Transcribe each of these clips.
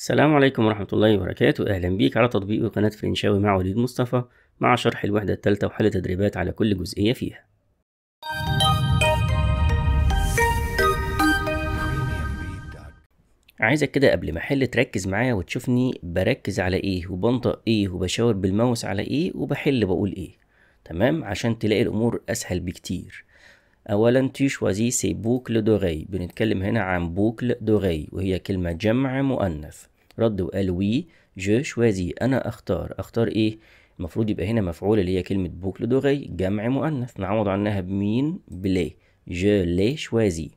السلام عليكم ورحمة الله وبركاته أهلا بيك على تطبيق قناة فرنشاوي مع وليد مصطفى مع شرح الوحدة الثالثة وحل تدريبات على كل جزئية فيها عايزك كده قبل ما احل تركز معايا وتشوفني بركز على ايه وبنطق ايه وبشاور بالماوس على ايه وبحل بقول ايه تمام عشان تلاقي الامور اسهل بكتير اولا تي شوازي سي بوكل دوغي بنتكلم هنا عن بوكل دوغي وهي كلمة جمع مؤنث رد وقال وي جو شوازي انا اختار اختار ايه المفروض يبقى هنا مفعول اللي هي كلمة بوكل دوغي جمع مؤنث نعوض عنها بمين بلي جو لي شوازي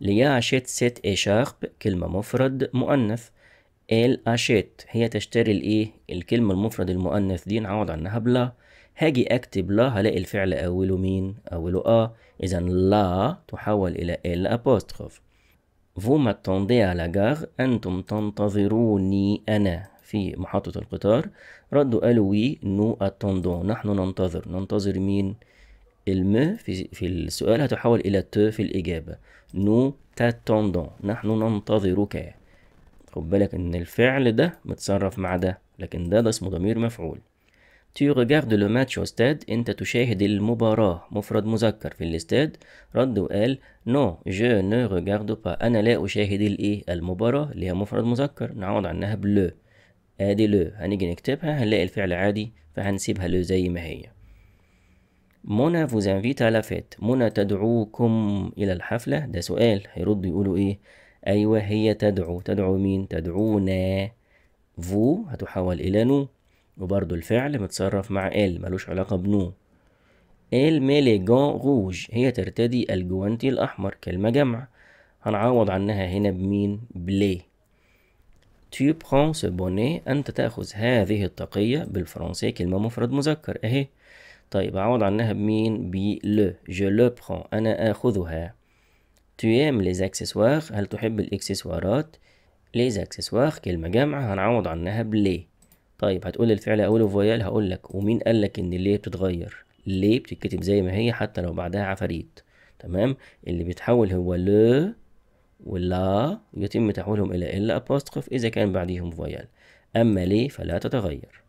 ليا اشيت سيت اشارب كلمة مفرد مؤنث ال اشيت هي تشتري الايه الكلمة المفرد المؤنث دي نعوض عنها بلا هاجي اكتب لا هلاقي الفعل اوله مين اوله اه اذا لا تحول الى ال ابوستروف Vous m'attendez à la gare أنتم تنتظروني أنا في محطة القطار ردوا قالوا وي نو اتوندون نحن ننتظر ننتظر مين الم في, في السؤال هتحول إلى ت في الإجابة نو تاتوندون نحن ننتظرك خد بالك إن الفعل ده متصرف مع ده لكن ده ده اسمه ضمير مفعول تي regardes لو ماتش au أنت تشاهد المباراة مفرد مذكر في الاستاد رد وقال نو جو نو regarde با أنا لا أشاهد الإيه المباراة اللي هي مفرد مذكر نعوض عنها بلو ادي لو هنيجي نكتبها هنلاقي الفعل عادي فهنسيبها لو زي ما هي مونا فوز انفيت على فات مونا تدعوكم إلى الحفلة ده سؤال هيردوا يقولوا إيه أيوة هي تدعو تدعو مين تدعونا فو هتحول إلى نو وبرضه الفعل متصرف مع ال ملوش علاقة بنو ال جون غوج هي ترتدي الجوانتي الأحمر كلمة جمع هنعوض عنها هنا بمين بلي تي prends ce أنت تأخذ هذه الطاقية بالفرنسي كلمة مفرد مذكر أهي طيب أعوض عنها بمين بي لو جو لو prends أنا آخذها تي أم هل تحب الإكسسوارات les كلمة جامعة هنعوض عنها بلي طيب هتقول الفعل اوله فويال هقول لك ومين قال لك ان ليه بتتغير ليه بتتكتب زي ما هي حتى لو بعدها عفاريت تمام اللي بيتحول هو ل ولا يتم تحويلهم الى ال ابوستروف اذا كان بعديهم فويال اما ليه فلا تتغير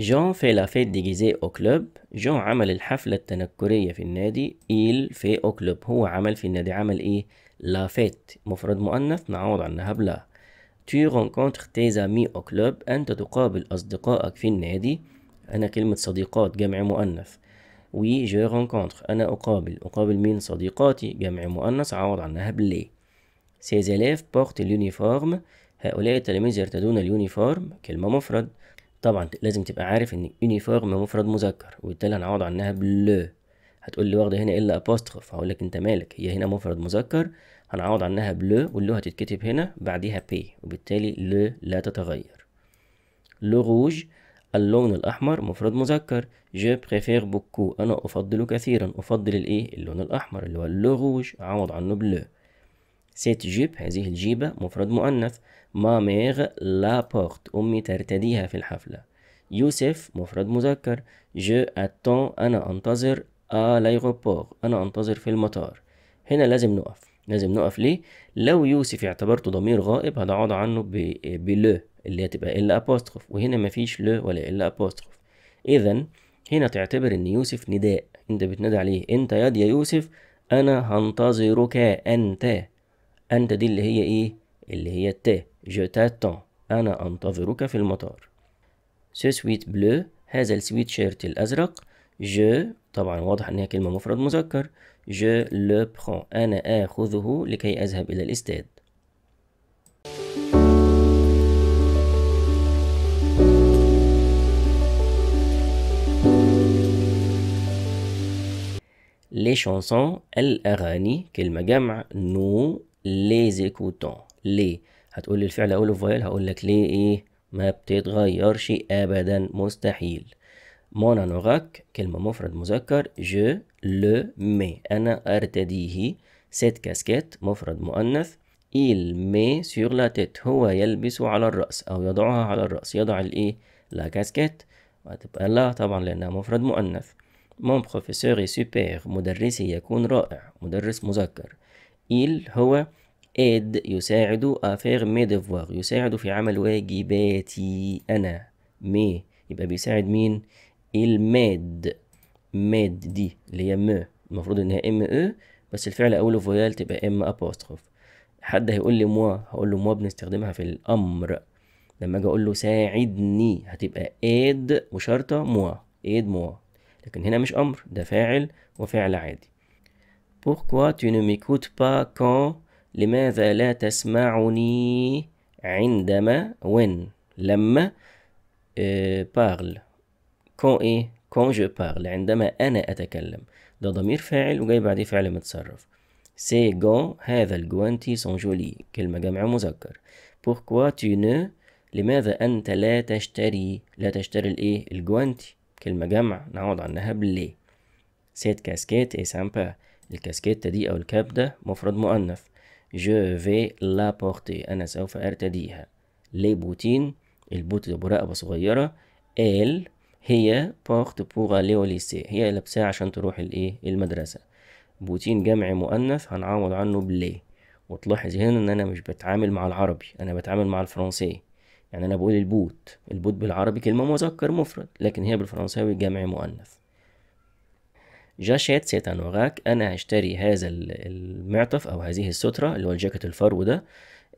جون في لا فيت دي جيزي او كلوب جون عمل الحفلة التنكرية في النادي إيل في او كلوب هو عمل في النادي عمل إيه لا فيت مفرد مؤنث نعوض عنها بلا تو رونكونتر تي زامي او كلوب أنت تقابل أصدقائك في النادي أنا كلمة صديقات جمع مؤنث وي جو رونكونتر أنا أقابل أقابل مين صديقاتي جمع مؤنث عوض عنها بلي سي زيليف بورت اليونيفورم هؤلاء التلاميذ يرتدون اليونيفورم كلمة مفرد طبعا لازم تبقى عارف إن يونيفورم مفرد مذكر وبالتالي هنعوض عنها بلو هتقول لي واخده هنا الا ابوستروف هقول لك انت مالك هي هنا مفرد مذكر هنعوض عنها بلو واللو هتتكتب هنا بعديها بي وبالتالي لو لا تتغير لو روج اللون الأحمر مفرد مذكر جو بريفير بوكو أنا أفضل كثيرا أفضل الإيه اللون الأحمر اللي هو لو روج عوض عنه بلو سيت جيب هذه الجيبة مفرد مؤنث ما ميغ لا بورت أمي ترتديها في الحفلة يوسف مفرد مذكر جو أتون أنا أنتظر آه لايغوبور أنا أنتظر في المطار هنا لازم نقف لازم نقف ليه لو يوسف اعتبرته ضمير غائب هنقعد عنه بلو اللي هتبقى ال أبوستروف وهنا مفيش لو ولا ال أبوستروف إذا هنا تعتبر إن يوسف نداء أنت بتنادي عليه أنت يا يا يوسف أنا هنتظرك أنت أنت دي اللي هي إيه اللي هي التاء جو تاتون أنا أنتظرك في المطار سو سويت بلو هذا السويت شيرت الأزرق جو طبعا واضح إن هي كلمة مفرد مذكر je le prends أنا آخذه لكي أذهب إلى الاستاد لي شانسون الأغاني كلمة جمع نو لي زيكوتون لي هتقول الفعل أقوله فايل هقول لك ليه إيه ما بتتغيرش أبدا مستحيل مون ان كلمة مفرد مذكر جو لو مي أنا أرتديه سيت كاسكيت مفرد مؤنث il met sur la tête هو يلبس على الرأس أو يضعها على الرأس يضع الإيه لا كاسكيت وهتبقى لا طبعا لأنها مفرد مؤنث مون بروفيسور اي سوبر مدرسي يكون رائع مدرس مذكر il هو إيد يساعد افير مي mes يساعد في عمل واجباتي أنا مي يبقى بيساعد مين الماد ماد دي اللي هي م المفروض انها ام او بس الفعل اوله فويال تبقى ام ابوستروف حد هيقول لي موا هقول له موا بنستخدمها في الامر لما اجي اقول له ساعدني هتبقى ايد وشرطه موا ايد موا لكن هنا مش امر ده فاعل وفعل عادي pourquoi tu ne m'écoutes pas quand لماذا لا تسمعني عندما when لما آه، parle كون ايه كون جو بارل عندما انا اتكلم ده ضمير فاعل وجاي بعديه فعل متصرف سي جون هذا الجوانتي سون جولي كلمة جمع مذكر بوركوا تو نو لماذا أنت لا تشتري لا تشتري الإيه الجوانتي كلمة جمع نعوض عنها بلي سيت كاسكيت اي سامبا الكاسكيت دي أو الكاب ده مفرد مؤنث جو في لا بورتي أنا سوف أرتديها لي بوتين البوت ده براقبه صغيرة ال هي بورت بوغ اليو ليسي هي لابساها عشان تروح الايه المدرسه بوتين جمع مؤنث هنعوض عنه بلي وتلاحظ هنا ان انا مش بتعامل مع العربي انا بتعامل مع الفرنسي يعني انا بقول البوت البوت بالعربي كلمه مذكر مفرد لكن هي بالفرنساوي جمع مؤنث جاشيت سيت انا هشتري هذا المعطف او هذه الستره اللي هو الجاكيت الفرو ده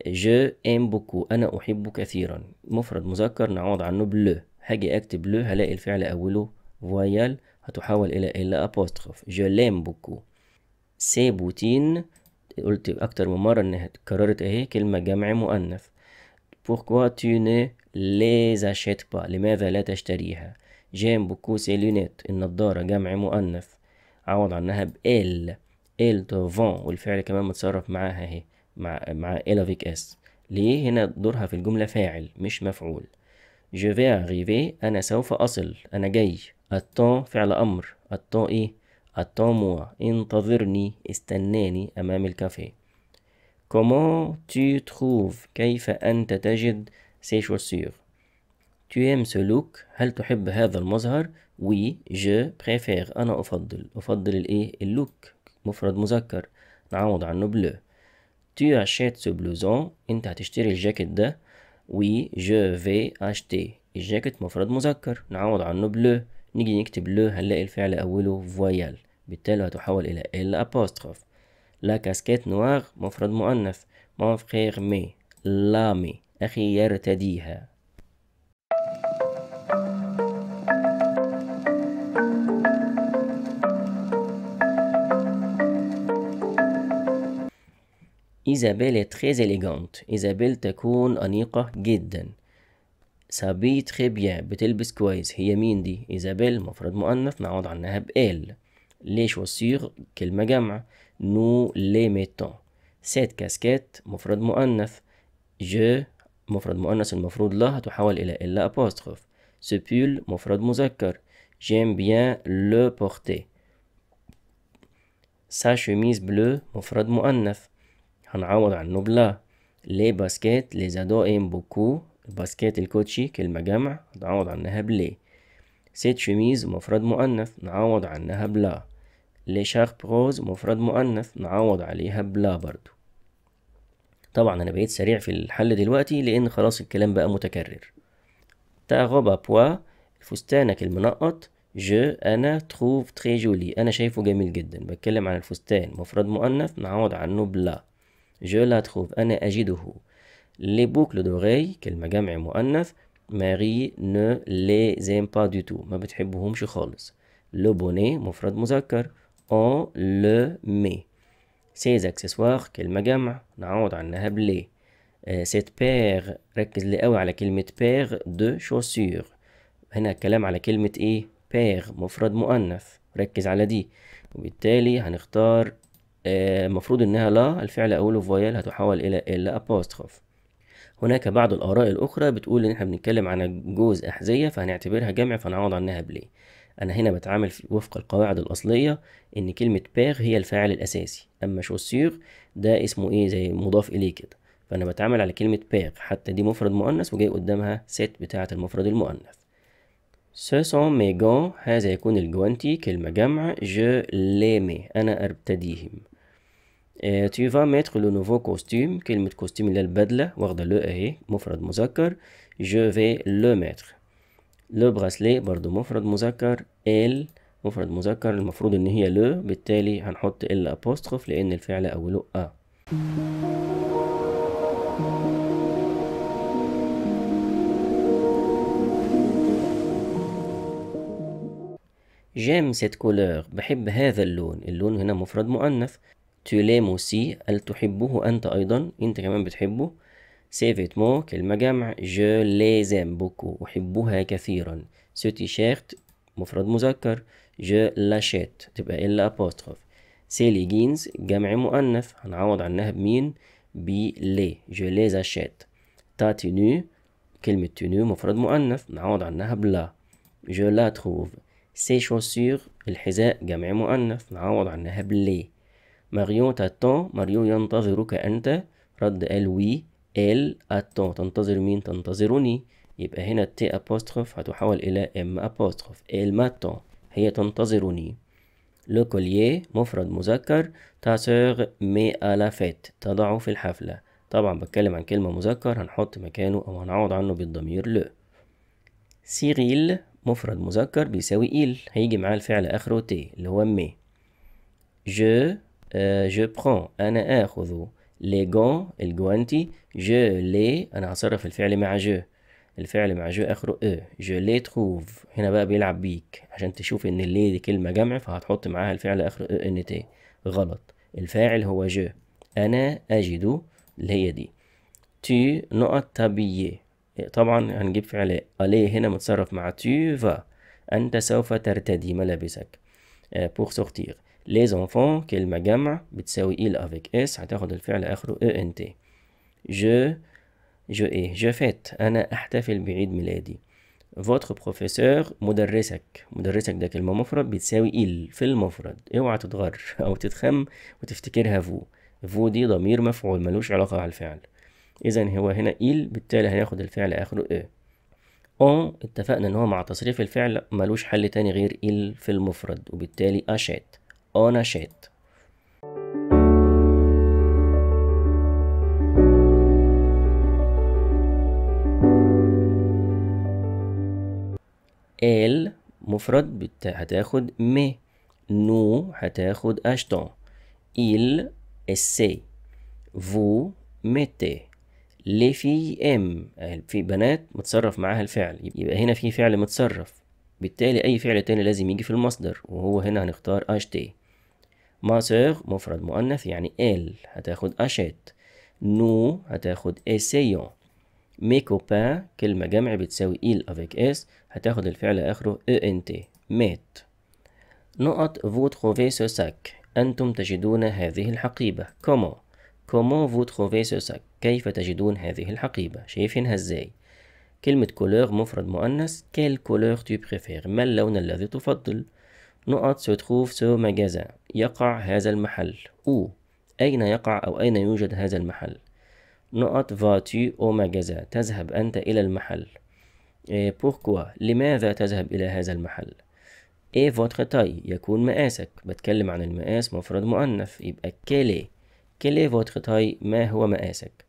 جو ام بوكو انا احبه كثيرا مفرد مذكر نعوض عنه بلو هاجي اكتب له هلاقي الفعل اوله فويال هتحول الى الى ابوستروف جو لام بوكو سي بوتين قلت اكتر من مره انها اتكررت اهي كلمه جمع مؤنث بوركوا تو ني les achètes با لماذا لا تشتريها جيم بوكو سي لونيت النضاره جمع مؤنث عوض عنها بال ال توفون والفعل كمان متصرف معاها اهي مع مع الافيك اس ليه هنا دورها في الجمله فاعل مش مفعول Je vais arriver أنا سوف أصل أنا جاي الطون فعل أمر الطون إيه attends-moi انتظرني استناني أمام الكافيه Comment tu trouves كيف أنت تجد ces chaussures Tu aimes ce look هل تحب هذا المظهر Oui je préfère أنا أفضل أفضل الإيه اللوك مفرد مذكر نعوض عنه بلو. Tu achètes ce blouson أنت هتشتري الجاكيت ده وي جو في اشتي الجاكيت مفرد مذكر نعوض عنه بلو نيجي نكتب لو هنلاقي إيه الفعل أوله فويال بالتالي هتحول إلى ال أبوستروف لا كاسكيت نوار مفرد مؤنث مون فخير مي لامي أخي يرتديها إيزابيل est très إيزابيل تكون أنيقة جدا. سابي تري بيان بتلبس كويس. هي مين دي؟ إيزابيل مفرد مؤنث نعوض عنها بال. لي شوسيغ كلمة جمع. نو لي ميتون. سيت كاسكيت مفرد مؤنث. جو مفرد مؤنث المفروض لا تحول إلى إلا أبوستروف. سبول مفرد مذكر. جيم بيان لو بورتي Sa chemise bleue مفرد مؤنث. هنعوض عن نوبلا لي باسكيت لي زادو ايم بوكو الباسكيت الكوتشي كلمة جمع نعوض عنها بلي سيت شميز مفرد مؤنث نعوض عنها بلا لي شارب روز مفرد مؤنث نعوض عليها بلا برضو طبعا انا بقيت سريع في الحل دلوقتي لان خلاص الكلام بقى متكرر تا غوبا بوا فستانك المنقط جو انا تروف تري جولي انا شايفه جميل جدا بتكلم عن الفستان مفرد مؤنث نعوض عنه بلا Je la trouve. أنا أجده. Les boucles d'oreilles, كلمة جمع مؤنث. Marie ne les aime pas du tout. ما بتحبهمش خالص. Le bonnet, مفرد مذكر. On le met. Ces accessoires, كلمة جمع. نعود عنها بلي. Euh, cette paire, ركز لي قوي على كلمة paire de chaussures. هنا الكلام على كلمة إيه؟ Paire, مفرد مؤنث. ركز على دي. وبالتالي هنختار المفروض آه، انها لا الفعل اوله فويل هتحول الى ال إيه؟ ابوستروف هناك بعض الاراء الاخرى بتقول ان احنا بنتكلم عن جوز احذيه فهنعتبرها جمع فنعوض عنها بلي انا هنا بتعامل وفق القواعد الاصليه ان كلمه باغ هي الفاعل الاساسي اما شوسيغ ده اسمه ايه زي مضاف اليه كده فانا بتعامل على كلمه باغ حتى دي مفرد مؤنث وجاي قدامها ست بتاعه المفرد المؤنث سوسون ميغون هذا يكون الجوانتي كلمة جمع جو ليمي أنا أرتديهم tu vas mettre le nouveau costume كلمة costume اللي البدلة واخدة لو اهي مفرد مذكر je vais le mettre le bracelet برضو مفرد مذكر elle مفرد مذكر المفروض ان هي لو بالتالي هنحط ال apostrophe لان الفعل اوله ا J'aime cette couleur. بحب هذا اللون. اللون هنا مفرد مؤنث. تلام سي هل تحبه أنت أيضا أنت كمان بتحبه سيفيت مو كلمة جمع جو ليزام بوكو أحبها كثيرا سو تيشيرت مفرد مذكر جو لاشيت تبقى إلا apostrophe سيلي جينز جمع مؤنث هنعوض عنها بمين بي لي جو لي زاشيت تا تينو كلمة تينو مفرد مؤنث نعوض عنها بلا جو لا تخوف سي شوسير الحذاء جمع مؤنث نعوض عنها بلي ماريو تاتون ماريو ينتظرك أنت رد قال وي ال اتون تنتظر مين تنتظرني يبقى هنا التي ابوستروف هتحول إلى ام ابوستروف ال ماتون هي تنتظرني لو كولييه مفرد مذكر تاسوغ مي ألا فيت تضعه في الحفلة طبعا بتكلم عن كلمة مذكر هنحط مكانه أو هنعوض عنه بالضمير لو سيريل مفرد مذكر بيساوي إيل هيجي معاه الفعل آخره تي اللي هو مي جو جو euh, برون انا اخذ لي غون الجوانتي جو لي انا اصرف الفعل مع جو الفعل مع جو اخره او جو لي تروف هنا بقى بيلعب بيك عشان تشوف ان اللي دي كلمه جمع فهتحط معاها الفعل اخره او ان تي غلط الفاعل هو جو انا اجد اللي هي دي تي نقط تابيي طبعا هنجيب فعل الي هنا متصرف مع تي فا انت سوف ترتدي ملابسك بور euh, سورتير les enfants كلمة جمع بتساوي il e avec s هتاخد الفعل آخره ent je je ايه je fête أنا أحتفل بعيد ميلادي votre professeur مدرسك مدرسك ده كلمة مفرد بتساوي il e في المفرد اوعى تتغر أو تتخم وتفتكرها فو فو دي ضمير مفعول ملوش علاقة على الفعل إذا هو هنا il e بالتالي هناخد الفعل آخره e أون اتفقنا إن هو مع تصريف الفعل ملوش حل تاني غير إيل في المفرد وبالتالي أشات ونشاط ال مفرد بت... هتاخد م نو هتاخد اشتون il السي فو متي ليه في ام في بنات متصرف معاها الفعل يبقى هنا في فعل متصرف بالتالي اي فعل تاني لازم يجي في المصدر وهو هنا هنختار اشتي ماسيغ مفرد مؤنث يعني ال هتاخد أشيت نو هتاخد اسيون مي كوبان كلمة جمع بتساوي إيل افيك اس هتاخد الفعل آخره اي ان تي ميت نقط فو تخوفي سو ساك أنتم تجدون هذه الحقيبة كومون كومون فو تخوفي سو ساك كيف تجدون هذه الحقيبة شايفينها ازاي كلمة كولور مفرد مؤنث كال كولور تو بريفير ما اللون الذي تفضل نقط سو تخوف سو مجازان يقع هذا المحل أو أين يقع أو أين يوجد هذا المحل نقط فاتي أو ماجازا تذهب أنت إلى المحل بوركوا إيه، لماذا تذهب إلى هذا المحل اي فوتر تاي يكون مقاسك بتكلم عن المقاس مفرد مؤنث يبقى كيلي كيلي فوتر تاي ما هو مقاسك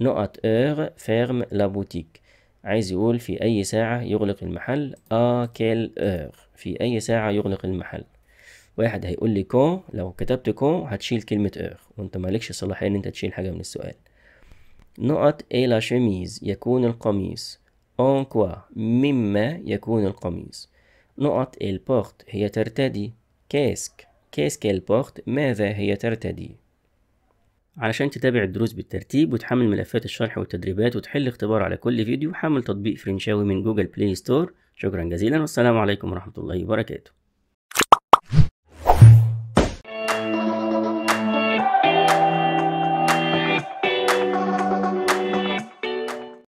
نقط اور فيرم لا بوتيك عايز يقول في أي ساعة يغلق المحل أ كيل اور في أي ساعة يغلق المحل واحد هيقول لي كون لو كتبت كون هتشيل كلمة اخ وانت مالكش صلاحية ان انت تشيل حاجة من السؤال نقط اي لا شميز يكون القميص اون كوا مما يكون القميص نقط البورت هي ترتدي كاسك كاسك البورت ماذا هي ترتدي علشان تتابع الدروس بالترتيب وتحمل ملفات الشرح والتدريبات وتحل اختبار على كل فيديو حمل تطبيق فرنشاوي من جوجل بلاي ستور شكرا جزيلا والسلام عليكم ورحمة الله وبركاته